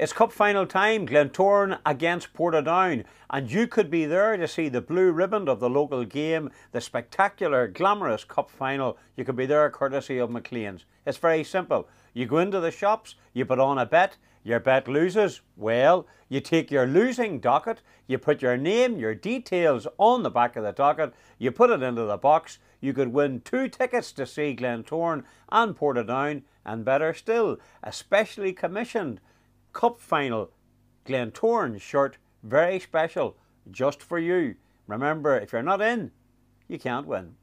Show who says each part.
Speaker 1: It's cup final time, Glentoran against Portadown, and you could be there to see the blue ribbon of the local game, the spectacular, glamorous cup final. You could be there courtesy of McLean's. It's very simple. You go into the shops, you put on a bet, your bet loses. Well, you take your losing docket, you put your name, your details on the back of the docket, you put it into the box. You could win two tickets to see Glentoran and Portadown, and better still, a specially commissioned Cup Final Glentoran shirt, very special, just for you. Remember, if you're not in, you can't win.